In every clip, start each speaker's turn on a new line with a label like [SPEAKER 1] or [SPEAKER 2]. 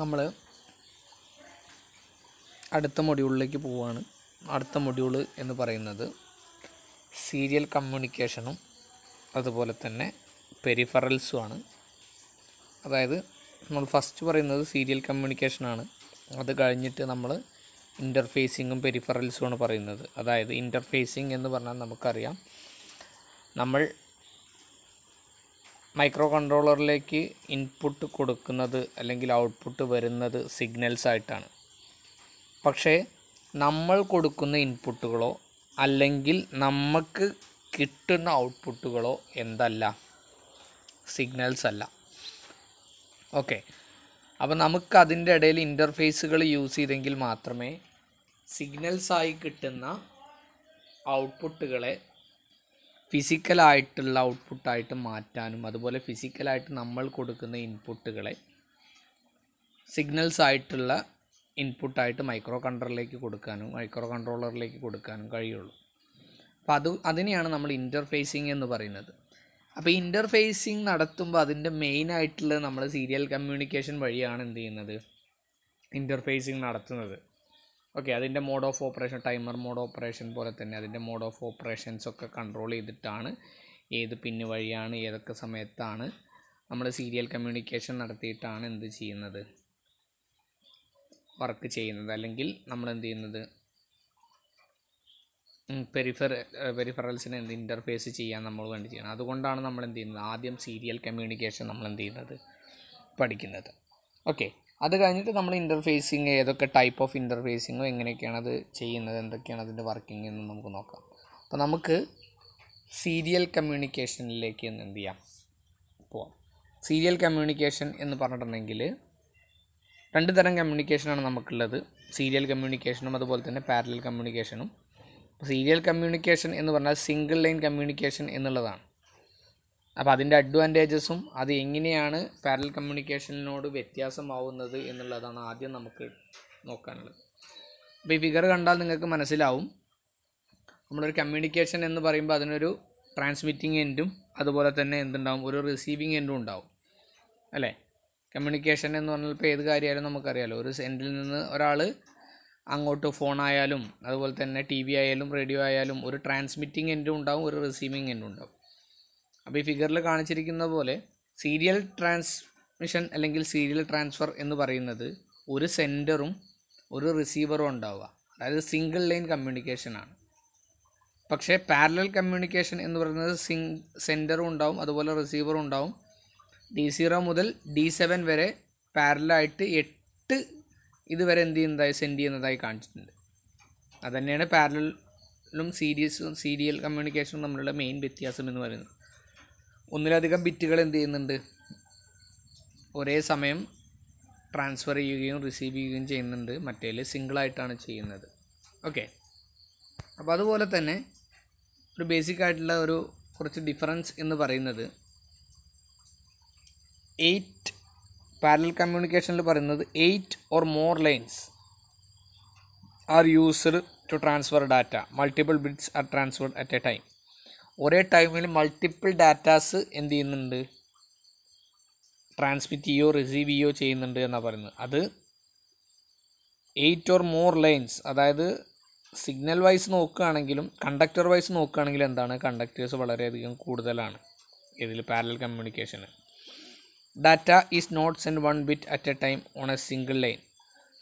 [SPEAKER 1] നമ്മൾ അടുത്ത മൊഡ്യൂളിലേക്ക് പോവുകയാണ് അടുത്ത മൊഡ്യൂൾ എന്ന് പറയുന്നത് സീരിയൽ കമ്മ്യൂണിക്കേഷനും അതുപോലെ തന്നെ പെരിഫറൽസുമാണ് അതായത് നമ്മൾ ഫസ്റ്റ് പറയുന്നത് സീരിയൽ കമ്മ്യൂണിക്കേഷനാണ് അത് കഴിഞ്ഞിട്ട് നമ്മൾ ഇൻ്റർഫേസിങ്ങും പെരിഫറൽസുമാണ് പറയുന്നത് അതായത് ഇൻ്റർഫേസിങ് എന്ന് പറഞ്ഞാൽ നമുക്കറിയാം നമ്മൾ മൈക്രോ കൺട്രോളറിലേക്ക് ഇൻപുട്ട് കൊടുക്കുന്നത് അല്ലെങ്കിൽ ഔട്ട്പുട്ട് വരുന്നത് സിഗ്നൽസ് ആയിട്ടാണ് പക്ഷേ നമ്മൾ കൊടുക്കുന്ന ഇൻപുട്ടുകളോ അല്ലെങ്കിൽ നമുക്ക് കിട്ടുന്ന ഔട്ട്പുട്ടുകളോ എന്തല്ല സിഗ്നൽസ് അല്ല ഓക്കെ അപ്പോൾ നമുക്ക് അതിൻ്റെ ഇടയിൽ ഇൻ്റർഫേസുകൾ യൂസ് ചെയ്തെങ്കിൽ മാത്രമേ സിഗ്നൽസായി കിട്ടുന്ന ഔട്ട്പുട്ടുകളെ ഫിസിക്കലായിട്ടുള്ള ഔട്ട്പുട്ടായിട്ട് മാറ്റാനും അതുപോലെ ഫിസിക്കലായിട്ട് നമ്മൾ കൊടുക്കുന്ന ഇൻപുട്ടുകളെ സിഗ്നൽസ് ആയിട്ടുള്ള ഇൻപുട്ടായിട്ട് മൈക്രോ കൺട്രോളറിലേക്ക് കൊടുക്കാനും മൈക്രോ കൺട്രോളറിലേക്ക് കൊടുക്കാനും കഴിയുള്ളൂ അപ്പോൾ അത് അതിനെയാണ് നമ്മൾ ഇൻ്റർഫേസിങ് എന്ന് പറയുന്നത് അപ്പോൾ ഈ ഇൻ്റർഫേസിങ് നടത്തുമ്പോൾ അതിൻ്റെ മെയിൻ ആയിട്ടുള്ള നമ്മൾ സീരിയൽ കമ്മ്യൂണിക്കേഷൻ വഴിയാണ് എന്ത് ചെയ്യുന്നത് ഇൻ്റർഫേസിങ് നടത്തുന്നത് ഓക്കെ അതിൻ്റെ mode of operation timer mode operation പോലെ തന്നെ അതിൻ്റെ മോഡ് ഓഫ് ഓപ്പറേഷൻസ് ഒക്കെ കൺട്രോൾ ചെയ്തിട്ടാണ് ഏത് പിന്ന് വഴിയാണ് ഏതൊക്കെ സമയത്താണ് നമ്മൾ സീരിയൽ കമ്മ്യൂണിക്കേഷൻ നടത്തിയിട്ടാണ് എന്ത് ചെയ്യുന്നത് വർക്ക് ചെയ്യുന്നത് അല്ലെങ്കിൽ നമ്മൾ എന്ത് ചെയ്യുന്നത് പെരിഫർ പെരിഫറൽസിനെ എന്ത് ഇൻ്റർഫേസ് ചെയ്യാൻ നമ്മൾ വേണ്ടി ചെയ്യണം അതുകൊണ്ടാണ് നമ്മൾ എന്ത് ചെയ്യുന്നത് ആദ്യം സീരിയൽ കമ്മ്യൂണിക്കേഷൻ നമ്മൾ എന്ത് ചെയ്യുന്നത് പഠിക്കുന്നത് ഓക്കെ അത് കഴിഞ്ഞിട്ട് നമ്മൾ ഇൻ്റർഫേസിങ് ഏതൊക്കെ ടൈപ്പ് ഓഫ് ഇൻ്റർഫേസിങ്ങോ എങ്ങനെയൊക്കെയാണ് അത് ചെയ്യുന്നത് എന്തൊക്കെയാണ് അതിൻ്റെ വർക്കിംഗ് എന്ന് നമുക്ക് നോക്കാം അപ്പോൾ നമുക്ക് സീരിയൽ കമ്മ്യൂണിക്കേഷനിലേക്ക് എന്ന് എന്ത് ചെയ്യാം പോവാം സീരിയൽ കമ്മ്യൂണിക്കേഷൻ എന്ന് പറഞ്ഞിട്ടുണ്ടെങ്കിൽ രണ്ട് തരം കമ്മ്യൂണിക്കേഷനാണ് നമുക്കുള്ളത് സീരിയൽ കമ്മ്യൂണിക്കേഷനും അതുപോലെ തന്നെ പാരലൽ കമ്മ്യൂണിക്കേഷനും സീരിയൽ കമ്മ്യൂണിക്കേഷൻ എന്ന് പറഞ്ഞാൽ സിംഗിൾ ലൈൻ കമ്മ്യൂണിക്കേഷൻ എന്നുള്ളതാണ് അപ്പോൾ അതിൻ്റെ അഡ്വാൻറ്റേജസും അത് എങ്ങനെയാണ് പാരൽ കമ്മ്യൂണിക്കേഷനോട് വ്യത്യാസമാവുന്നത് എന്നുള്ളതാണ് ആദ്യം നമുക്ക് നോക്കാനുള്ളത് അപ്പോൾ ഈ ഫിഗർ കണ്ടാൽ നിങ്ങൾക്ക് മനസ്സിലാവും നമ്മളൊരു കമ്മ്യൂണിക്കേഷൻ എന്ന് പറയുമ്പോൾ അതിനൊരു ട്രാൻസ്മിറ്റിംഗ് എൻഡും അതുപോലെ തന്നെ എന്തുണ്ടാവും ഒരു റിസീവിങ് എൻഡും ഉണ്ടാവും അല്ലേ കമ്മ്യൂണിക്കേഷൻ എന്ന് പറഞ്ഞാൽ ഇപ്പോൾ ഏത് കാര്യമായാലും നമുക്കറിയാലോ ഒരു എൻഡിൽ നിന്ന് ഒരാൾ അങ്ങോട്ട് ഫോണായാലും അതുപോലെ തന്നെ ടി വി ആയാലും റേഡിയോ ആയാലും ഒരു ട്രാൻസ്മിറ്റിംഗ് എൻഡും ഉണ്ടാവും ഒരു റിസീവിങ് എൻഡും ഉണ്ടാവും അപ്പോൾ ഈ ഫിഗറിൽ കാണിച്ചിരിക്കുന്ന പോലെ സീരിയൽ ട്രാൻസ്മിഷൻ അല്ലെങ്കിൽ സീരിയൽ ട്രാൻസ്ഫർ എന്ന് പറയുന്നത് ഒരു സെൻറ്ററും ഒരു റിസീവറും ഉണ്ടാവുക അതായത് സിംഗിൾ ലൈൻ കമ്മ്യൂണിക്കേഷനാണ് പക്ഷേ പാരലൽ കമ്മ്യൂണിക്കേഷൻ എന്ന് പറയുന്നത് സിംഗ് സെൻറ്ററും ഉണ്ടാവും അതുപോലെ റിസീവറും ഉണ്ടാവും ഡി സീറോ മുതൽ ഡി സെവൻ വരെ പാരലായിട്ട് എട്ട് ഇതുവരെ എന്ത് ചെയ്യുന്നതായി സെൻഡ് ചെയ്യുന്നതായി കാണിച്ചിട്ടുണ്ട് അതുതന്നെയാണ് പാരലലും സീരിയസും സീരിയൽ കമ്മ്യൂണിക്കേഷനും തമ്മിലുള്ള മെയിൻ വ്യത്യാസം എന്ന് പറയുന്നത് ഒന്നിലധികം ബിറ്റുകൾ എന്ത് ചെയ്യുന്നുണ്ട് ഒരേ സമയം ട്രാൻസ്ഫർ ചെയ്യുകയും റിസീവ് ചെയ്യുകയും ചെയ്യുന്നുണ്ട് മറ്റേല് സിംഗിളായിട്ടാണ് ചെയ്യുന്നത് ഓക്കെ അപ്പോൾ അതുപോലെ തന്നെ ഒരു ബേസിക് ആയിട്ടുള്ള ഒരു കുറച്ച് ഡിഫറൻസ് എന്ന് പറയുന്നത് എയ്റ്റ് പാരൽ കമ്മ്യൂണിക്കേഷനിൽ പറയുന്നത് eight or more lines are used to transfer data multiple bits are transferred at a time ഒരേ ടൈമിൽ മൾട്ടിപ്പിൾ ഡാറ്റാസ് എന്ത് ചെയ്യുന്നുണ്ട് ട്രാൻസ്മിറ്റ് ചെയ്യോ റിസീവ് ചെയ്യോ ചെയ്യുന്നുണ്ട് എന്നാണ് പറയുന്നത് അത് എയ്റ്റ് ഓർ മോർ ലൈൻസ് അതായത് സിഗ്നൽ വൈസ് നോക്കുകയാണെങ്കിലും കണ്ടക്ടർ വൈസ് നോക്കുകയാണെങ്കിലും എന്താണ് കണ്ടക്ടേഴ്സ് വളരെയധികം കൂടുതലാണ് ഇതിൽ പാരലൽ കമ്മ്യൂണിക്കേഷന് data is not send one bit at a time on a single line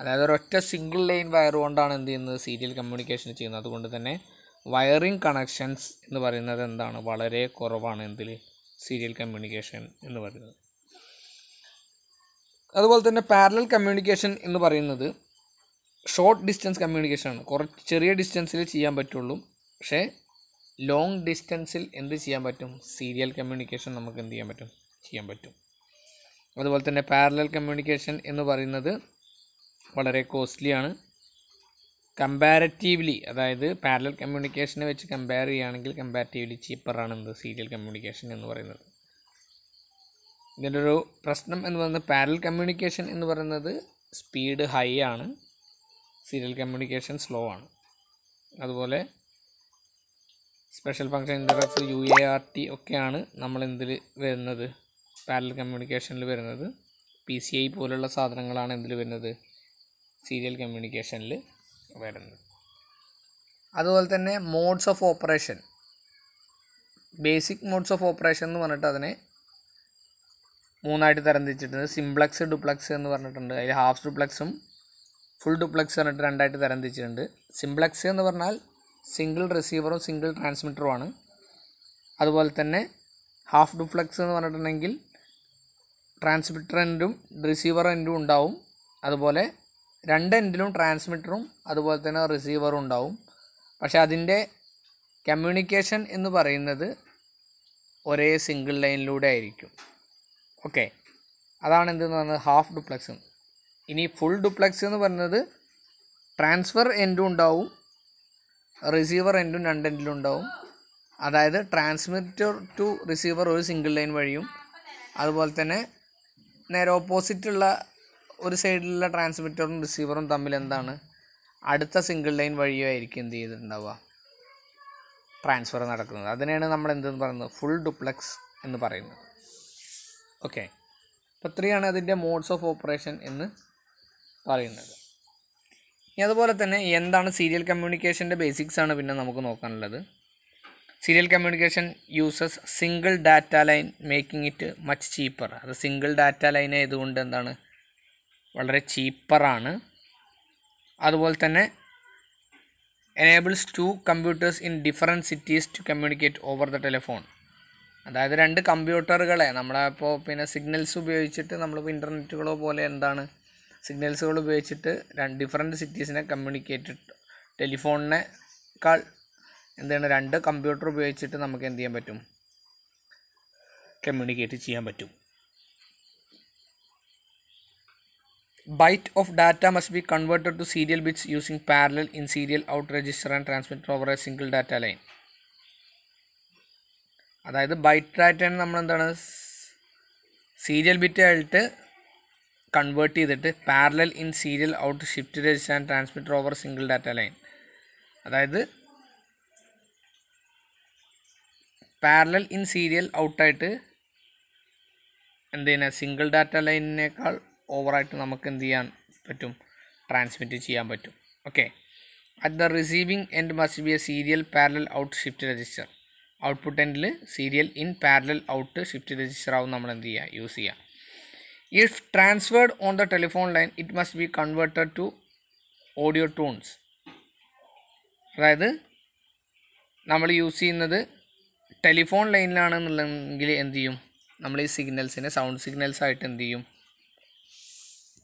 [SPEAKER 1] അതായത് ഒരൊറ്റ സിംഗിൾ ലൈൻ വയർ കൊണ്ടാണ് എന്ത് ചെയ്യുന്നത് സീരിയൽ കമ്മ്യൂണിക്കേഷൻ ചെയ്യുന്നത് അതുകൊണ്ട് തന്നെ വയറിംഗ് കണക്ഷൻസ് എന്ന് പറയുന്നത് എന്താണ് വളരെ കുറവാണ് എന്തിൽ സീരിയൽ കമ്മ്യൂണിക്കേഷൻ എന്ന് പറയുന്നത് അതുപോലെ തന്നെ പാരലൽ കമ്മ്യൂണിക്കേഷൻ എന്ന് പറയുന്നത് ഷോർട്ട് ഡിസ്റ്റൻസ് കമ്മ്യൂണിക്കേഷൻ ആണ് കുറച്ച് ചെറിയ ഡിസ്റ്റൻസിൽ ചെയ്യാൻ പറ്റുള്ളൂ പക്ഷേ ലോങ് ഡിസ്റ്റൻസിൽ എന്ത് ചെയ്യാൻ പറ്റും സീരിയൽ കമ്മ്യൂണിക്കേഷൻ നമുക്ക് എന്ത് ചെയ്യാൻ പറ്റും ചെയ്യാൻ പറ്റും അതുപോലെ തന്നെ പാരലൽ കമ്മ്യൂണിക്കേഷൻ എന്ന് പറയുന്നത് വളരെ കോസ്റ്റ്ലിയാണ് കമ്പാരറ്റീവ്ലി അതായത് പാരലൽ കമ്മ്യൂണിക്കേഷനെ വെച്ച് കമ്പയർ ചെയ്യുകയാണെങ്കിൽ കമ്പാരറ്റീവ്ലി ചീപ്പറാണ് എന്ത് സീരിയൽ കമ്മ്യൂണിക്കേഷൻ എന്ന് പറയുന്നത് ഇതിൻ്റെ ഒരു പ്രശ്നം എന്ന് പറയുന്നത് പാരൽ കമ്മ്യൂണിക്കേഷൻ എന്ന് പറയുന്നത് സ്പീഡ് ഹൈ ആണ് സീരിയൽ കമ്മ്യൂണിക്കേഷൻ സ്ലോ ആണ് അതുപോലെ special function interviews U A R T ഒക്കെയാണ് നമ്മൾ എന്തിൽ വരുന്നത് പാരൽ കമ്മ്യൂണിക്കേഷനിൽ വരുന്നത് പി സി ഐ പോലുള്ള സാധനങ്ങളാണ് എന്തിൽ വരുന്നത് സീരിയൽ കമ്മ്യൂണിക്കേഷനിൽ വരുന്നത് അതുപോലെ തന്നെ modes of operation basic modes of operation എന്ന് പറഞ്ഞിട്ട് അതിനെ മൂന്നായിട്ട് തരംതിരിച്ചിട്ടുണ്ട് സിംപ്ലക്സ് ഡുപ്ലക്സ് എന്ന് പറഞ്ഞിട്ടുണ്ട് അതിൽ ഹാഫ് ഡുപ്ലക്സും ഫുൾ ഡുപ്ലക്സ് പറഞ്ഞിട്ട് രണ്ടായിട്ട് തരംതിരിച്ചിട്ടുണ്ട് സിംപ്ലക്സ് എന്ന് പറഞ്ഞാൽ സിംഗിൾ റിസീവറും സിംഗിൾ ട്രാൻസ്മിറ്ററുമാണ് അതുപോലെ തന്നെ ഹാഫ് ഡുപ്ലക്സ് എന്ന് പറഞ്ഞിട്ടുണ്ടെങ്കിൽ ട്രാൻസ്മിറ്റർ എൻഡും റിസീവർ എൻഡും ഉണ്ടാവും അതുപോലെ രണ്ട് എൻഡിലും ട്രാൻസ്മിറ്ററും അതുപോലെ തന്നെ റിസീവറും ഉണ്ടാവും പക്ഷെ അതിൻ്റെ കമ്മ്യൂണിക്കേഷൻ എന്ന് പറയുന്നത് ഒരേ സിംഗിൾ ലൈനിലൂടെ ആയിരിക്കും ഓക്കെ അതാണ് എന്തെന്ന് പറയുന്നത് ഹാഫ് ഡുപ്ലക്സും ഇനി ഫുൾ ഡുപ്ലക്സ് എന്ന് പറയുന്നത് ട്രാൻസ്ഫർ എൻഡും ഉണ്ടാവും റിസീവർ എൻഡും രണ്ട് എൻഡിലും ഉണ്ടാവും അതായത് ട്രാൻസ്മിറ്റർ ടു റിസീവർ ഒരു സിംഗിൾ ലൈൻ വഴിയും അതുപോലെ തന്നെ നേരെ ഓപ്പോസിറ്റുള്ള ഒരു സൈഡിലുള്ള ട്രാൻസ്മിറ്ററും റിസീവറും തമ്മിൽ എന്താണ് അടുത്ത സിംഗിൾ ലൈൻ ആയിരിക്കും എന്ത് ചെയ്തിട്ടുണ്ടാവുക ട്രാൻസ്ഫർ നടക്കുന്നത് അതിനെയാണ് നമ്മൾ എന്തെന്ന് പറയുന്നത് ഫുൾ ഡുപ്ലക്സ് എന്ന് പറയുന്നത് ഓക്കെ അപ്പം ഇത്രയാണ് അതിൻ്റെ മോഡ്സ് ഓഫ് ഓപ്പറേഷൻ എന്ന് പറയുന്നത് ഇനി അതുപോലെ തന്നെ എന്താണ് സീരിയൽ കമ്മ്യൂണിക്കേഷൻ്റെ ബേസിക്സ് ആണ് പിന്നെ നമുക്ക് നോക്കാനുള്ളത് serial communication uses single data line making it much cheaper അത് സിംഗിൾ ഡാറ്റ ലൈൻ ആയതുകൊണ്ട് എന്താണ് വളരെ ചീപ്പറാണ് അതുപോലെ തന്നെ enables two computers in different cities to communicate over the telephone അതായത് രണ്ട് കമ്പ്യൂട്ടറുകളെ നമ്മളിപ്പോൾ പിന്നെ സിഗ്നൽസ് ഉപയോഗിച്ചിട്ട് നമ്മളിപ്പോൾ ഇൻ്റർനെറ്റുകളോ പോലെ എന്താണ് സിഗ്നൽസുകൾ ഉപയോഗിച്ചിട്ട് രണ്ട് ഡിഫറെൻറ്റ് സിറ്റീസിനെ കമ്മ്യൂണിക്കേറ്റ് ടെലിഫോണിനേക്കാൾ എന്താണ് രണ്ട് കമ്പ്യൂട്ടർ ഉപയോഗിച്ചിട്ട് നമുക്ക് എന്ത് ചെയ്യാൻ പറ്റും കമ്മ്യൂണിക്കേറ്റ് ചെയ്യാൻ പറ്റും byte of data must be converted to serial bits using parallel in serial out register and transmitter over a single data line അതായത് ബൈറ്റ് ഡാറ്റ നമ്മൾ എന്താണ് സീരിയൽ ബിറ്റ് ആയിട്ട് കൺവേർട്ട് ചെയ്തിട്ട് parallel in serial out shift register and transmitter over single data line അതായത് പാരലൽ in സീരിയൽ ഔട്ടായിട്ട് എന്ത് ചെയ്യുന്ന സിംഗിൾ ഡാറ്റ ലൈനിനേക്കാൾ ഓവറായിട്ട് നമുക്ക് എന്ത് ചെയ്യാൻ പറ്റും ട്രാൻസ്മിറ്റ് ചെയ്യാൻ പറ്റും okay at the receiving end must be a serial parallel out shift register output എൻഡിൽ serial in parallel out shift register ആവും നമ്മൾ എന്ത് ചെയ്യുക യൂസ് ചെയ്യുക if transferred on the telephone line it must be converted to audio tones അതായത് നമ്മൾ use ചെയ്യുന്നത് telephone ലൈനിലാണെന്നുള്ളെങ്കിൽ എന്ത് ചെയ്യും നമ്മൾ ഈ സിഗ്നൽസിനെ സൗണ്ട് സിഗ്നൽസ് ആയിട്ട് എന്ത് ചെയ്യും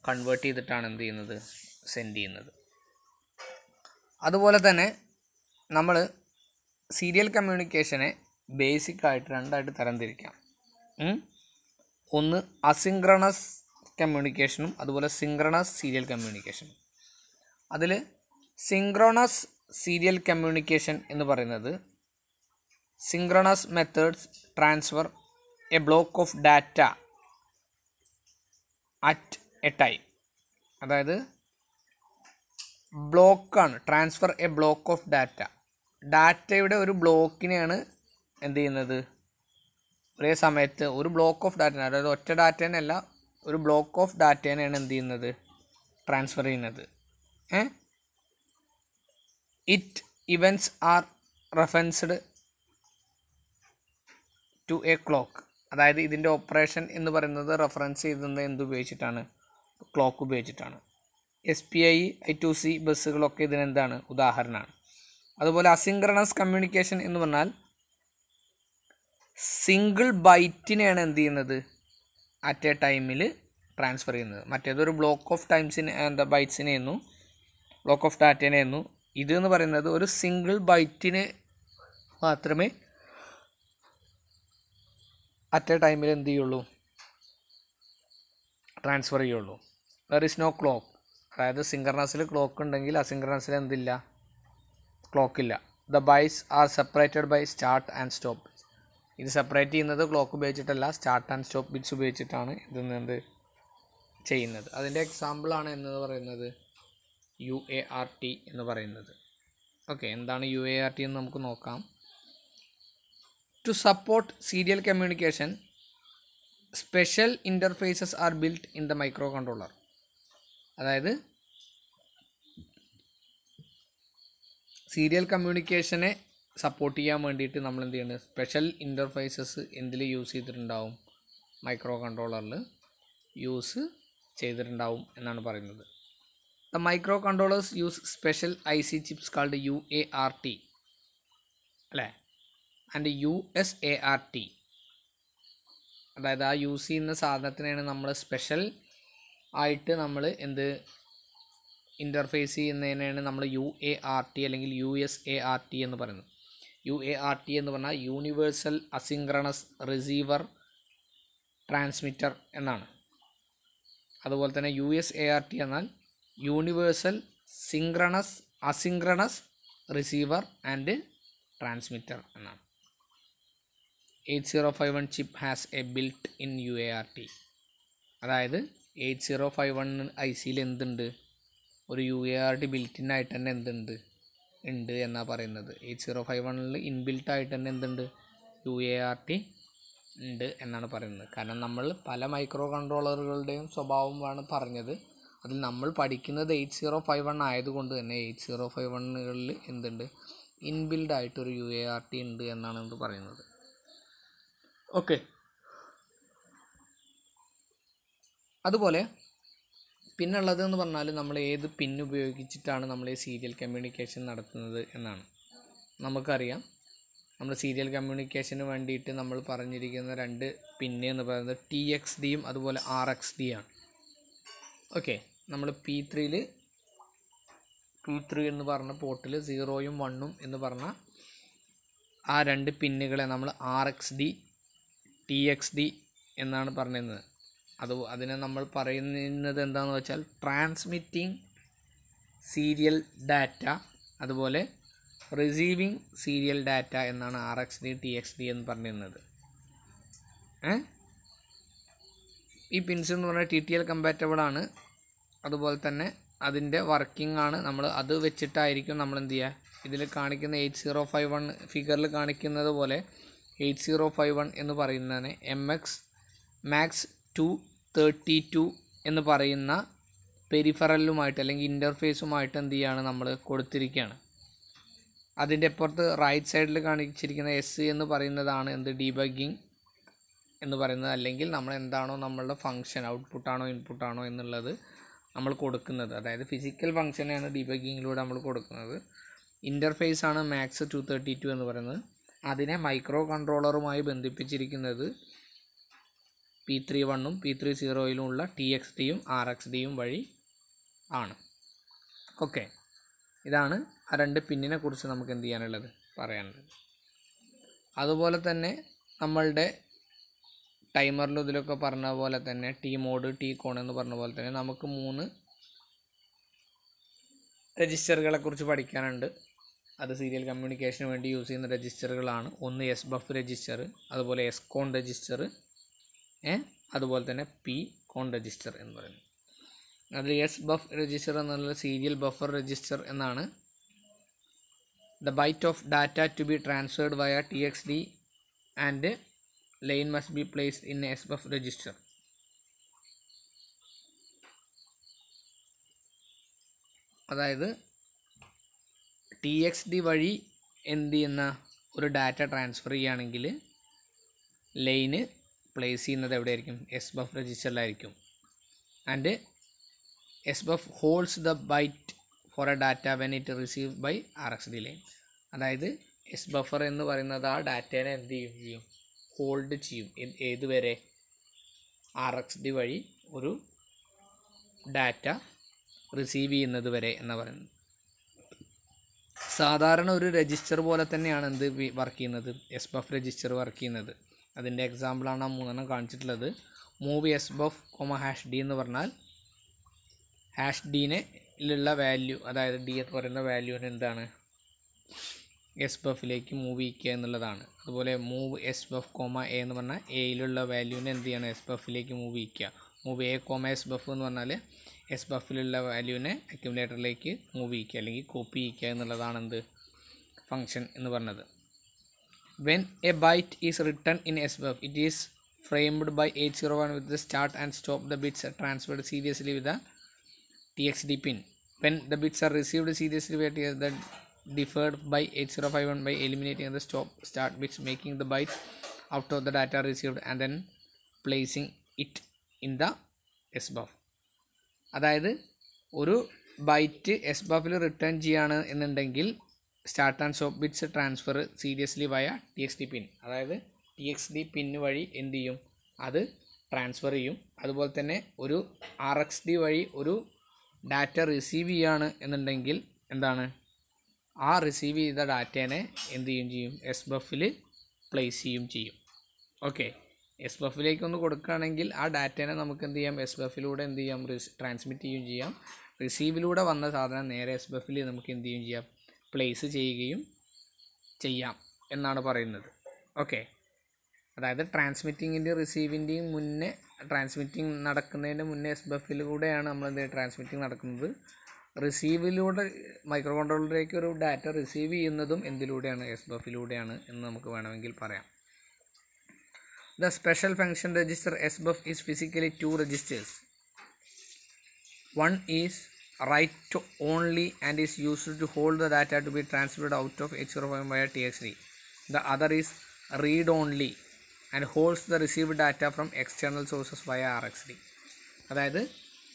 [SPEAKER 1] കൺവേർട്ട് ചെയ്തിട്ടാണ് എന്ത് ചെയ്യുന്നത് സെൻഡ് ചെയ്യുന്നത് അതുപോലെ തന്നെ നമ്മൾ സീരിയൽ കമ്മ്യൂണിക്കേഷനെ ബേസിക് ആയിട്ട് രണ്ടായിട്ട് തരംതിരിക്കാം ഒന്ന് അസിങ്ക്രണസ് കമ്മ്യൂണിക്കേഷനും അതുപോലെ സിങ്ക്രണസ് സീരിയൽ കമ്മ്യൂണിക്കേഷനും അതിൽ സിങ്ക്രണസ് സീരിയൽ കമ്മ്യൂണിക്കേഷൻ എന്ന് പറയുന്നത് synchronous methods transfer a block of data at എട്ടായി അതായത് ബ്ലോക്കാണ് transfer a block of data ഡാറ്റയുടെ ഒരു ബ്ലോക്കിനെയാണ് എന്ത് ചെയ്യുന്നത് ഒരേ സമയത്ത് ഒരു ബ്ലോക്ക് ഓഫ് ഡാറ്റ അതായത് ഒറ്റ ഡാറ്റേനല്ല ഒരു ബ്ലോക്ക് ഓഫ് ഡാറ്റേനെയാണ് എന്ത് ചെയ്യുന്നത് ട്രാൻസ്ഫർ ചെയ്യുന്നത് a it events are referenced to a clock അതായത് ഇതിൻ്റെ ഓപ്പറേഷൻ എന്ന് പറയുന്നത് റെഫറൻസ് ചെയ്തത് എന്തുപയോഗിച്ചിട്ടാണ് ക്ലോക്ക് ഉപയോഗിച്ചിട്ടാണ് S P I I two C ബസ്സുകളൊക്കെ ഇതിനെന്താണ് ഉദാഹരണമാണ് അതുപോലെ അസിങ്ക്രണസ് കമ്മ്യൂണിക്കേഷൻ എന്ന് പറഞ്ഞാൽ സിംഗിൾ ബൈറ്റിനെയാണ് എന്ത് ചെയ്യുന്നത് അറ്റ് എ ടൈമിൽ ട്രാൻസ്ഫർ ചെയ്യുന്നത് മറ്റേതൊരു ബ്ലോക്ക് ഓഫ് ടൈംസിന് എന്താ ബൈറ്റ്സിനെയെന്നു ബ്ലോക്ക് ഓഫ് ഡാറ്റേനെയെന്നു ഇത് എന്ന് പറയുന്നത് ഒരു സിംഗിൾ ബൈറ്റിന് മാത്രമേ അറ്റ് എ ടൈമിൽ എന്ത് ചെയ്യുള്ളൂ ട്രാൻസ്ഫർ ചെയ്യുള്ളൂ ദർ ഇസ് നോ ക്ലോക്ക് അതായത് സിംഗർണസിൽ ക്ലോക്ക് ഉണ്ടെങ്കിൽ അസിങ്കർണസിൽ എന്തില്ല ക്ലോക്കില്ല the bytes are separated by start and stop ഇത് സെപ്പറേറ്റ് ചെയ്യുന്നത് ക്ലോക്ക് ഉപയോഗിച്ചിട്ടല്ല സ്റ്റാർട്ട് ആൻഡ് സ്റ്റോപ്പ് ബിറ്റ്സ് ഉപയോഗിച്ചിട്ടാണ് ഇതിൽ എന്ത് ചെയ്യുന്നത് അതിൻ്റെ എക്സാമ്പിളാണ് എന്ന് പറയുന്നത് യു എ ആർ ടി എന്ന് പറയുന്നത് ഓക്കെ എന്താണ് യു എ ആർ ടി എന്ന് നമുക്ക് നോക്കാം to support serial communication special interfaces are built in the micro controller അതായത് സീരിയൽ കമ്മ്യൂണിക്കേഷനെ സപ്പോർട്ട് ചെയ്യാൻ വേണ്ടിയിട്ട് നമ്മൾ എന്ത് ചെയ്യുന്നത് സ്പെഷ്യൽ ഇൻ്റർഫൈസസ് എന്തിൽ യൂസ് ചെയ്തിട്ടുണ്ടാവും മൈക്രോ കൺട്രോളറിൽ യൂസ് ചെയ്തിട്ടുണ്ടാവും എന്നാണ് പറയുന്നത് the micro controllers use special I C chips called U A R T അല്ലേ and U S A R T അതായത് ആ യൂസ് ചെയ്യുന്ന സാധനത്തിനെയാണ് നമ്മൾ സ്പെഷ്യൽ ആയിട്ട് നമ്മൾ എന്ത് ഇൻ്റർഫേസ് ചെയ്യുന്നതിനാണ് നമ്മൾ യു എ ആർ ടി അല്ലെങ്കിൽ U S A R T എന്ന് പറയുന്നത് യു എ ആർ ടി എന്ന് പറഞ്ഞാൽ യൂണിവേഴ്സൽ അസിങ്ക്രണസ് റിസീവർ ട്രാൻസ്മിറ്റർ എന്നാണ് അതുപോലെ തന്നെ U S A R T എന്നാൽ universal synchronous asynchronous receiver and transmitter എന്നാണ് eight zero five one chip has a built in U A R T അതായത് eight zero five one I സിയിൽ എന്തുണ്ട് ഒരു U A R D built in ആയിട്ട് തന്നെ എന്തുണ്ട് ഉണ്ട് എന്നാണ് പറയുന്നത് എയ്റ്റ് സീറോ ഫൈവ് വണ്ണിൽ ഇൻബിൽറ്റ് ആയിട്ട് തന്നെ എന്തുണ്ട് യു എ ആർ ടി ഉണ്ട് എന്നാണ് പറയുന്നത് കാരണം നമ്മൾ പല മൈക്രോ കൺട്രോളറുകളുടെയും സ്വഭാവമാണ് പറഞ്ഞത് അതിൽ നമ്മൾ പഠിക്കുന്നത് എയ്റ്റ് സീറോ ഫൈവ് വൺ ആയതുകൊണ്ട് തന്നെ എയ്റ്റ് സീറോ ഫൈവ് വണ്ണുകളിൽ എന്തുണ്ട് ഇൻബിൽഡ് ആയിട്ടൊരു യു എ ആർ ടി ഉണ്ട് എന്നാണ് പറയുന്നത് ഓക്കെ അതുപോലെ പിന്നുള്ളത് എന്ന് പറഞ്ഞാൽ നമ്മൾ ഏത് പിൻ ഉപയോഗിച്ചിട്ടാണ് നമ്മൾ ഈ സീരിയൽ കമ്മ്യൂണിക്കേഷൻ നടത്തുന്നത് എന്നാണ് നമുക്കറിയാം നമ്മൾ സീരിയൽ കമ്മ്യൂണിക്കേഷന് വേണ്ടിയിട്ട് നമ്മൾ പറഞ്ഞിരിക്കുന്ന രണ്ട് പിന്നെ എന്ന് പറയുന്നത് ടി എക്സ് ഡിയും അതുപോലെ ആർ എക്സ് ഡി ആണ് ഓക്കെ നമ്മൾ പി ത്രീയിൽ പി ത്രീ എന്ന് പറഞ്ഞ പോർട്ടിൽ സീറോയും വണ്ണും എന്ന് പറഞ്ഞ ആ രണ്ട് പിന്നുകളെ നമ്മൾ R X D T X D എന്നാണ് പറഞ്ഞിരുന്നത് അത് അതിനെ നമ്മൾ പറയുന്നത് എന്താണെന്ന് വെച്ചാൽ ട്രാൻസ്മിറ്റിംഗ് സീരിയൽ ഡാറ്റ അതുപോലെ റിസീവിങ് സീരിയൽ ഡാറ്റ എന്നാണ് R X D T X D എന്ന് പറയുന്നത് ഈ പിൻസ് എന്ന് പറഞ്ഞാൽ ടി ടി എൽ കമ്പാറ്റബിൾ ആണ് അതുപോലെ തന്നെ അതിൻ്റെ വർക്കിംഗ് ആണ് നമ്മൾ അത് വെച്ചിട്ടായിരിക്കും നമ്മൾ എന്ത് ചെയ്യുക ഇതിൽ കാണിക്കുന്ന എയ്റ്റ് സീറോ ഫൈവ് വൺ ഫിഗറിൽ കാണിക്കുന്നത് പോലെ എയ്റ്റ് സീറോ ഫൈവ് വൺ എന്ന് പറയുന്നതിന് M X max two thirty two എന്ന് പറയുന്ന പെരിഫറലുമായിട്ട് അല്ലെങ്കിൽ ഇൻ്റർഫേസുമായിട്ട് എന്ത് ചെയ്യാണ് നമ്മൾ കൊടുത്തിരിക്കുകയാണ് അതിൻ്റെ അപ്പുറത്ത് റൈറ്റ് സൈഡിൽ കാണിച്ചിരിക്കുന്ന എസ് എന്ന് പറയുന്നതാണ് എന്ത് ഡീബഗിങ് എന്ന് പറയുന്നത് അല്ലെങ്കിൽ നമ്മൾ എന്താണോ നമ്മളുടെ ഫങ്ഷൻ ഔട്ട്പുട്ടാണോ ഇൻപുട്ടാണോ എന്നുള്ളത് നമ്മൾ കൊടുക്കുന്നത് അതായത് ഫിസിക്കൽ ഫങ്ഷനെയാണ് ഡീബഗിങ്ങിലൂടെ നമ്മൾ കൊടുക്കുന്നത് ഇൻ്റർഫേസ് ആണ് മാക്സ് ടു തേർട്ടി ടു എന്ന് പറയുന്നത് അതിനെ മൈക്രോ കൺട്രോളറുമായി ബന്ധിപ്പിച്ചിരിക്കുന്നത് പി ത്രീ വണ്ണും പി ത്രീ സീറോയിലുമുള്ള ടി എക്സ് ഡിയും ആർ എക്സ് ഡിയും വഴി ആണ് ഓക്കെ ഇതാണ് ആ രണ്ട് പിന്നിനെ കുറിച്ച് നമുക്ക് എന്ത് ചെയ്യാനുള്ളത് പറയാനുള്ളത് അതുപോലെ തന്നെ നമ്മളുടെ ടൈമറിലും ഇതിലൊക്കെ പറഞ്ഞ പോലെ തന്നെ ടി മോഡ് ടി കോൺ എന്ന് പറഞ്ഞ പോലെ തന്നെ നമുക്ക് മൂന്ന് രജിസ്റ്ററുകളെ കുറിച്ച് പഠിക്കാനുണ്ട് അത് സീരിയൽ കമ്മ്യൂണിക്കേഷന് വേണ്ടി യൂസ് ചെയ്യുന്ന രജിസ്റ്ററുകളാണ് ഒന്ന് എസ് ബഫ് രജിസ്റ്റർ അതുപോലെ എസ് കോൺ രജിസ്റ്റർ അതുപോലെ തന്നെ പി കോൺ രജിസ്റ്റർ എന്ന് പറയുന്നു അതിൽ എസ് ബഫ് രജിസ്റ്റർ എന്നുള്ള സീരിയൽ ബഫർ രജിസ്റ്റർ എന്നാണ് the byte of data to be transferred via T X D and line must be placed in S buf register അതായത് T X D വഴി എന്ത് ചെയ്യുന്ന ഒരു ഡാറ്റ ട്രാൻസ്ഫർ ചെയ്യുകയാണെങ്കിൽ ലൈന് place ചെയ്യുന്നത് എവിടെയായിരിക്കും എസ് ബഫ് രജിസ്റ്ററിലായിരിക്കും and S buf holds the byte for a data when it receive by R X D line അതായത് എസ് ബഫർ എന്ന് പറയുന്നത് ആ ഡാറ്റേനെ എന്ത് ചെയ്യും ഹോൾഡ് ചെയ്യും ഏതുവരെ ആർ എക്സ് ഡി വഴി ഒരു ഡാറ്റ റിസീവ് ചെയ്യുന്നത് വരെ എന്ന് പറയുന്നത് സാധാരണ ഒരു രജിസ്റ്റർ പോലെ തന്നെയാണ് എന്ത് വർക്ക് ചെയ്യുന്നത് എസ് ബഫ് രജിസ്റ്റർ വർക്ക് ചെയ്യുന്നത് അതിൻ്റെ എക്സാമ്പിളാണ് ആ മൂന്നെണ്ണം കാണിച്ചിട്ടുള്ളത് move S buf comma hash D എന്ന് പറഞ്ഞാൽ ഹാഷ് ഡിനെയിലുള്ള വാല്യൂ അതായത് ഡി എന്ന് പറയുന്ന വാല്യൂവിന് എന്താണ് എസ് ബഫിലേക്ക് മൂവ് ഇക്കുക എന്നുള്ളതാണ് അതുപോലെ move S buf comma A എന്ന് പറഞ്ഞാൽ എയിലുള്ള വാല്യൂവിന് എന്ത് ചെയ്യണം എസ് ബഫിലേക്ക് മൂവ് ഇക്കുക move A comma S buf എന്ന് പറഞ്ഞാൽ എസ് ബഫിലുള്ള വാല്യൂവിനെ അക്യുമുലേറ്ററിലേക്ക് മൂവ് ഇക്കുക അല്ലെങ്കിൽ കോപ്പി ഇക്കുക എന്നുള്ളതാണ് എന്ത് ഫങ്ഷൻ എന്ന് പറഞ്ഞത് When a byte is written in sbuf it is framed by 801 with the start and stop. The bits are transferred seriously with the TXD pin. When the bits are received seriously by TXD, the deferred by 8051 by eliminating the stop start bits, making the byte after the data received and then placing it in the sbuf അതായത് ഒരു byte S ബാഫിൽ return ചെയ്യാണ് എന്നുണ്ടെങ്കിൽ start and stop bits transfer serially via T X D pin അതായത് T X D പിന്ന് വഴി എന്ത് ചെയ്യും അത് transfer ചെയ്യും അതുപോലെ തന്നെ ഒരു ആർ എക്സ് ഡി വഴി ഒരു ഡാറ്റ റിസീവ് ചെയ്യുകയാണ് എന്നുണ്ടെങ്കിൽ എന്താണ് ആ റിസീവ് ചെയ്ത ഡാറ്റേനെ എന്ത് ചെയ്യും ചെയ്യും എസ് ബഫിൽ പ്ലേസ് ചെയ്യും ചെയ്യും ഓക്കെ എസ് ബഫിലേക്ക് ഒന്ന് കൊടുക്കുകയാണെങ്കിൽ ആ ഡാറ്റേനെ നമുക്ക് എന്ത് ചെയ്യാം എസ് ബഫിലൂടെ എന്ത് ചെയ്യാം ട്രാൻസ്മിറ്റ് ചെയ്യുകയും ചെയ്യാം റിസീവിലൂടെ വന്ന സാധനം നേരെ എസ് ബഫിൽ നമുക്ക് എന്ത് ചെയ്യും ചെയ്യാം പ്ലേസ് ചെയ്യുകയും ചെയ്യാം എന്നാണ് പറയുന്നത് ഓക്കെ അതായത് ട്രാൻസ്മിറ്റിങ്ങിൻ്റെയും റിസീവിൻ്റെയും മുന്നേ ട്രാൻസ്മിറ്റിംഗ് നടക്കുന്നതിൻ്റെ മുന്നേ എസ് ബഫിലൂടെയാണ് നമ്മളെന്ത് ട്രാൻസ്മിറ്റിംഗ് നടക്കുന്നത് റിസീവിലൂടെ മൈക്രോ കൺട്രോളറിലേക്ക് ഒരു ഡാറ്റ റിസീവ് ചെയ്യുന്നതും എന്തിലൂടെയാണ് എസ് ബഫിലൂടെയാണ് എന്ന് നമുക്ക് വേണമെങ്കിൽ പറയാം the special function register S buf is physically two registers one is write only and is used to hold the data to be transferred out of H05 via TX3. The other is read only and holds the received data from external sources via RX3. അതായത്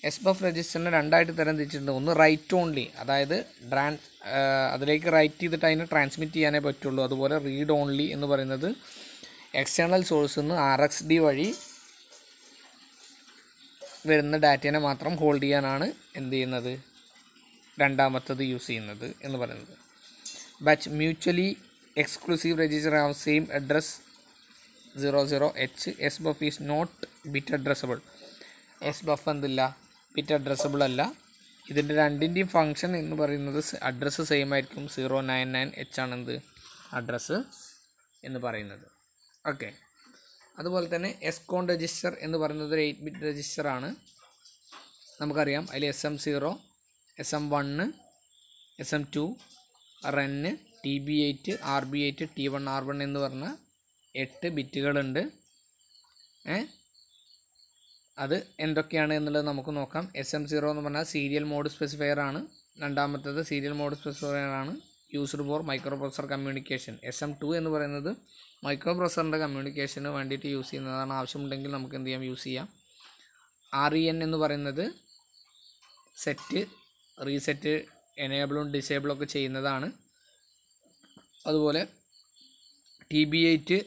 [SPEAKER 1] S buff രജിസ്റ്ററിനെ രണ്ടായിട്ട് തരംതിരിച്ചിട്ടുണ്ട് ഒന്ന് write only അതായത് trans അതിലേക്ക് write ചെയ്തിട്ട് അതിനെ transmit ചെയ്യാനേ പറ്റുള്ളൂ അതുപോലെ റീഡ് ഓൺലി എന്ന് പറയുന്നത് എക്സ്റ്റേണൽ സോഴ്സിൽ നിന്ന് ആർ എക്സ് ഡി വഴി വരുന്ന ഡാറ്റേനെ മാത്രം ഹോൾഡ് ചെയ്യാനാണ് എന്ത് ചെയ്യുന്നത് രണ്ടാമത്തത് യൂസ് ചെയ്യുന്നത് എന്ന് പറയുന്നത് batch same address zero zero H S 00h is is not bit addressable buf എന്തില്ല ബിറ്റ് അഡ്രസ്സബിൾ അല്ല ഇതിൻ്റെ രണ്ടിൻ്റെയും ഫങ്ഷൻ എന്ന് പറയുന്നത് അഡ്രസ്സ് സെയിം ആയിരിക്കും സീറോ നയൻ നയൻ എച്ച് ആണ് അഡ്രസ്സ് എന്ന് പറയുന്നത് ഓക്കെ അതുപോലെ തന്നെ എസ്കോൺ രജിസ്റ്റർ എന്ന് പറയുന്നത് ഒരു എയ്റ്റ് ബിറ്റ് ആണ് നമുക്കറിയാം അതിൽ S M zero S M one S M two റെന്ന് T B eight R B eight T one R one എന്ന് പറഞ്ഞ എട്ട് ബിറ്റുകളുണ്ട് ഏ അത് എന്തൊക്കെയാണ് എന്നുള്ളത് നമുക്ക് നോക്കാം എസ് എം സീറോ എന്ന് പറഞ്ഞാൽ സീരിയൽ മോഡ് സ്പെസിഫയർ ആണ് രണ്ടാമത്തത് സീരിയൽ മോഡ് സ്പെസിഫയർ ആണ് used for microprocessor communication S M two എന്ന് പറയുന്നത് മൈക്രോ പ്രൊസറിൻ്റെ കമ്മ്യൂണിക്കേഷന് വേണ്ടിയിട്ട് യൂസ് ചെയ്യുന്നതാണ് ആവശ്യമുണ്ടെങ്കിൽ നമുക്ക് എന്ത് ചെയ്യാം യൂസ് ചെയ്യാം ആർ ഇ എൻ എന്ന് പറയുന്നത് സെറ്റ് റീസെറ്റ് എനേബിളും ഡിസേബിളും ഒക്കെ ചെയ്യുന്നതാണ് അതുപോലെ ടി ബി എയ്റ്റ്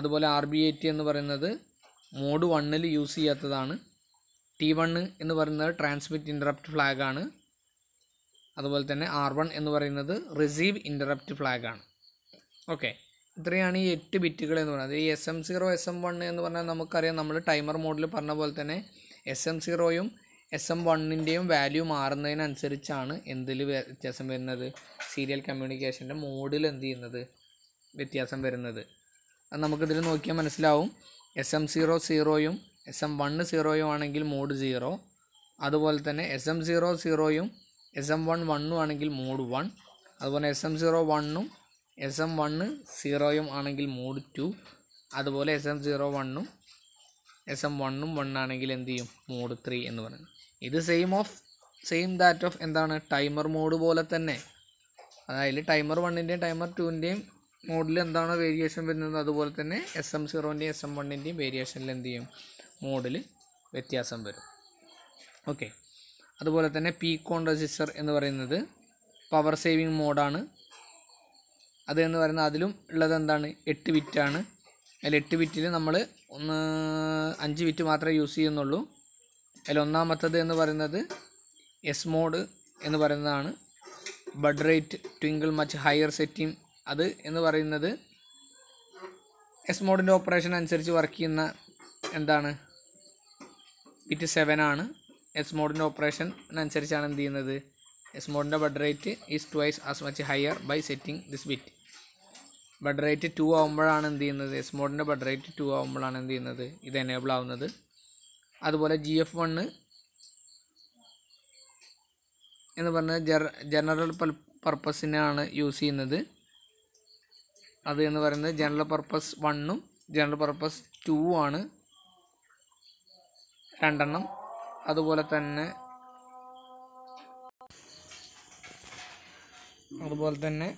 [SPEAKER 1] അതുപോലെ ആർ ബി എയ്റ്റ് എന്ന് പറയുന്നത് മോഡ് വണ്ണിൽ യൂസ് ചെയ്യാത്തതാണ് ടി വണ്ണ് എന്ന് പറയുന്നത് ട്രാൻസ്മിറ്റ് ഇൻ്ററപ്റ്റ് ഫ്ലാഗാണ് അതുപോലെ തന്നെ ആർ വൺ എന്ന് പറയുന്നത് റിസീവ് ഇൻ്ററപ്റ്റ് ഫ്ലാഗാണ് ഓക്കെ ഇത്രയാണ് ഈ എട്ട് ബിറ്റുകൾ എന്ന് പറയുന്നത് ഈ S M zero S M one എന്ന് പറഞ്ഞാൽ നമുക്കറിയാം നമ്മൾ ടൈമർ മോഡിൽ പറഞ്ഞ പോലെ തന്നെ എസ് എം സീറോയും എസ് എം വണ്ണിൻ്റെയും വാല്യൂ മാറുന്നതിനനുസരിച്ചാണ് എന്തിൽ വ്യത്യാസം വരുന്നത് സീരിയൽ കമ്മ്യൂണിക്കേഷൻ്റെ മോഡിൽ എന്ത് ചെയ്യുന്നത് വ്യത്യാസം വരുന്നത് അത് നമുക്കിതിൽ നോക്കിയാൽ മനസ്സിലാവും എസ് എം സീറോ സീറോയും എസ് എം വണ്ണ് സീറോയും ആണെങ്കിൽ മോഡ് സീറോ അതുപോലെ തന്നെ എസ് എം സീറോ സീറോയും എസ് എം വൺ വണ്ണും ആണെങ്കിൽ മോഡ് വൺ അതുപോലെ എസ് എം സീറോ വണ്ണും എസ് എം വണ്ണ് സീറോയും ആണെങ്കിൽ മൂഡ് ടു അതുപോലെ എസ് എം സീറോ വണ്ണും എസ് എം വണ്ണും വണ്ണാണെങ്കിൽ എന്ത് ചെയ്യും മൂഡ് ത്രീ എന്ന് പറയുന്നത് ഇത് same of same that of എന്താണ് ടൈമർ മോഡ് പോലെ തന്നെ അതായത് ടൈമർ വണ്ണിൻ്റെയും ടൈമർ ടുവിൻ്റെയും മോഡിൽ എന്താണോ വേരിയേഷൻ വരുന്നത് അതുപോലെ തന്നെ എസ് എം സീറോൻ്റെയും എസ് എം വണ്ണിൻ്റെയും വേരിയേഷനിൽ എന്ത് ചെയ്യും മോഡിൽ വ്യത്യാസം വരും ഓക്കെ അതുപോലെ തന്നെ പീ കോൺ രജിസ്റ്റർ എന്ന് പറയുന്നത് പവർ സേവിങ് മോഡാണ് അതെന്ന് പറയുന്നത് അതിലും ഉള്ളത് എന്താണ് എട്ട് വിറ്റാണ് അതിൽ എട്ട് ബിറ്റിൽ നമ്മൾ ഒന്ന് അഞ്ച് ബിറ്റ് മാത്രമേ യൂസ് ചെയ്യുന്നുള്ളൂ അതിൽ ഒന്നാമത്തത് എന്ന് പറയുന്നത് എസ് മോഡ് എന്ന് പറയുന്നതാണ് ബഡ് റേറ്റ് ട്വിങ്കിൾ മച്ച് ഹയർ സെറ്റിംഗ് അത് എന്ന് പറയുന്നത് എസ് മോഡിൻ്റെ ഓപ്പറേഷൻ അനുസരിച്ച് വർക്ക് ചെയ്യുന്ന എന്താണ് ബിറ്റ് സെവൻ ആണ് എസ് മോഡിൻ്റെ ഓപ്പറേഷൻ അനുസരിച്ചാണ് എന്ത് ചെയ്യുന്നത് എസ് മോഡിൻ്റെ baud rate is twice as much higher by setting this bit baud rate two ആകുമ്പോഴാണ് എന്ത് ചെയ്യുന്നത് എസ് മോഡിൻ്റെ ബഡ് റേറ്റ് ടു ആകുമ്പോഴാണ് എന്ത് ചെയ്യുന്നത് ഇത് എനേബിൾ ആവുന്നത് അതുപോലെ ജി എഫ് വണ്ണ് എന്ന് പറഞ്ഞാൽ ജർ ജനറൽ പർപ്പസിനാണ് യൂസ് ചെയ്യുന്നത് അത് എന്ന് പറയുന്നത് ജനറൽ പർപ്പസ് വണ്ണും ജനറൽ പർപ്പസ് ടൂ ആണ് രണ്ടെണ്ണം അതുപോലെ തന്നെ അതുപോലെ തന്നെ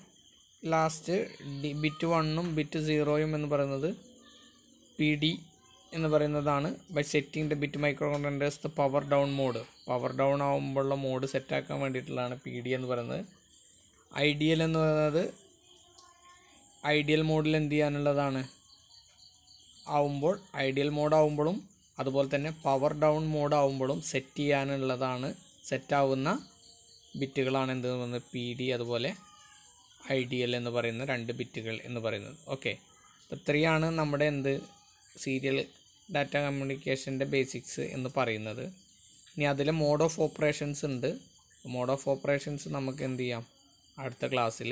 [SPEAKER 1] ലാസ്റ്റ് ഡി ബിറ്റ് വണ്ണും ബിറ്റ് സീറോയും എന്ന് പറയുന്നത് പി ഡി എന്ന് പറയുന്നതാണ് by setting the bit microcontrollers the power down mode power down ആകുമ്പോഴുള്ള മോഡ് സെറ്റാക്കാൻ വേണ്ടിയിട്ടുള്ളതാണ് പി ഡി എന്ന് പറയുന്നത് ഐഡിയൽ എന്ന് പറയുന്നത് ഐഡിയൽ മോഡിൽ എന്ത് ചെയ്യാനുള്ളതാണ് ആവുമ്പോൾ ഐഡിയൽ മോഡാവുമ്പോഴും അതുപോലെ തന്നെ പവർ ഡൗൺ മോഡാവുമ്പോഴും സെറ്റ് ചെയ്യാനുള്ളതാണ് സെറ്റാവുന്ന ബിറ്റുകളാണ് എന്ത് പറയുന്നത് പി ഡി അതുപോലെ എൽ എന്ന് പറയുന്ന രണ്ട് ബിറ്റുകൾ എന്ന് പറയുന്നത് ഓക്കെ അപ്പോൾ ഇത്രയാണ് നമ്മുടെ എന്ത് സീരിയൽ ഡാറ്റ കമ്മ്യൂണിക്കേഷൻ്റെ ബേസിക്സ് എന്ന് പറയുന്നത് ഇനി അതിൽ മോഡ് ഓഫ് ഓപ്പറേഷൻസ് ഉണ്ട് മോഡ് ഓഫ് ഓപ്പറേഷൻസ് നമുക്ക് എന്ത് ചെയ്യാം അടുത്ത ക്ലാസ്സിൽ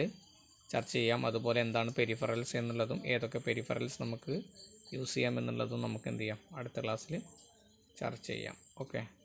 [SPEAKER 1] ചർച്ച ചെയ്യാം അതുപോലെ എന്താണ് പെരിഫറൽസ് എന്നുള്ളതും ഏതൊക്കെ പെരിഫറൽസ് നമുക്ക് യൂസ് ചെയ്യാം എന്നുള്ളതും നമുക്ക് എന്ത് ചെയ്യാം അടുത്ത ക്ലാസ്സിൽ ചർച്ച ചെയ്യാം ഓക്കെ